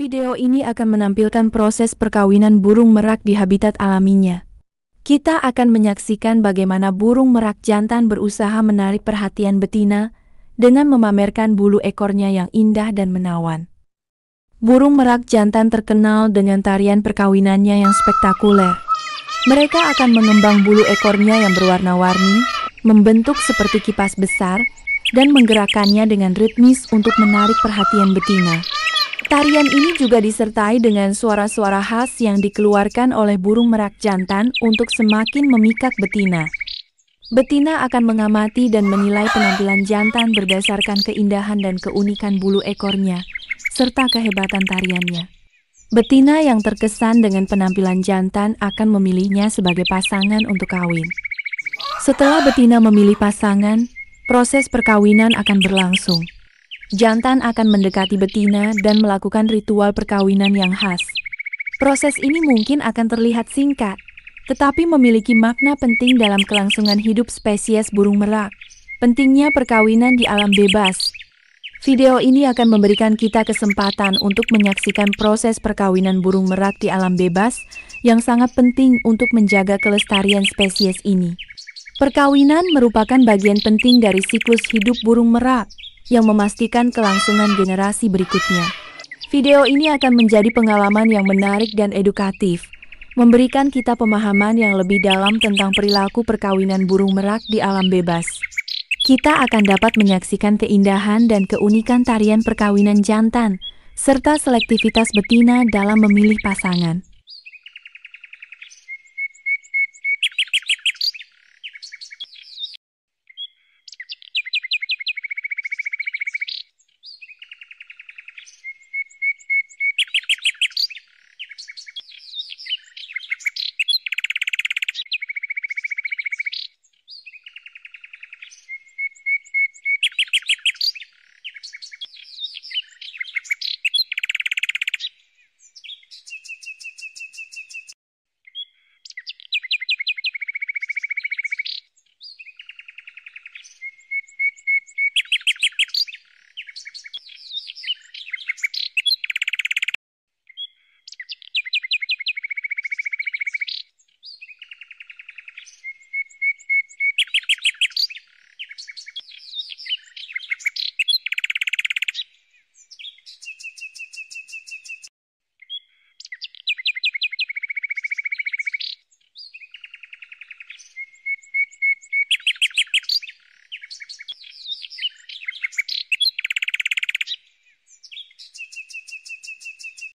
Video ini akan menampilkan proses perkawinan burung merak di habitat alaminya. Kita akan menyaksikan bagaimana burung merak jantan berusaha menarik perhatian betina dengan memamerkan bulu ekornya yang indah dan menawan. Burung merak jantan terkenal dengan tarian perkawinannya yang spektakuler. Mereka akan mengembang bulu ekornya yang berwarna-warni, membentuk seperti kipas besar, dan menggerakkannya dengan ritmis untuk menarik perhatian betina. Tarian ini juga disertai dengan suara-suara khas yang dikeluarkan oleh burung merak jantan untuk semakin memikat betina. Betina akan mengamati dan menilai penampilan jantan berdasarkan keindahan dan keunikan bulu ekornya, serta kehebatan tariannya. Betina yang terkesan dengan penampilan jantan akan memilihnya sebagai pasangan untuk kawin. Setelah betina memilih pasangan, proses perkawinan akan berlangsung jantan akan mendekati betina dan melakukan ritual perkawinan yang khas. Proses ini mungkin akan terlihat singkat, tetapi memiliki makna penting dalam kelangsungan hidup spesies burung merak. Pentingnya perkawinan di alam bebas. Video ini akan memberikan kita kesempatan untuk menyaksikan proses perkawinan burung merak di alam bebas yang sangat penting untuk menjaga kelestarian spesies ini. Perkawinan merupakan bagian penting dari siklus hidup burung merak yang memastikan kelangsungan generasi berikutnya. Video ini akan menjadi pengalaman yang menarik dan edukatif, memberikan kita pemahaman yang lebih dalam tentang perilaku perkawinan burung merak di alam bebas. Kita akan dapat menyaksikan keindahan dan keunikan tarian perkawinan jantan, serta selektivitas betina dalam memilih pasangan.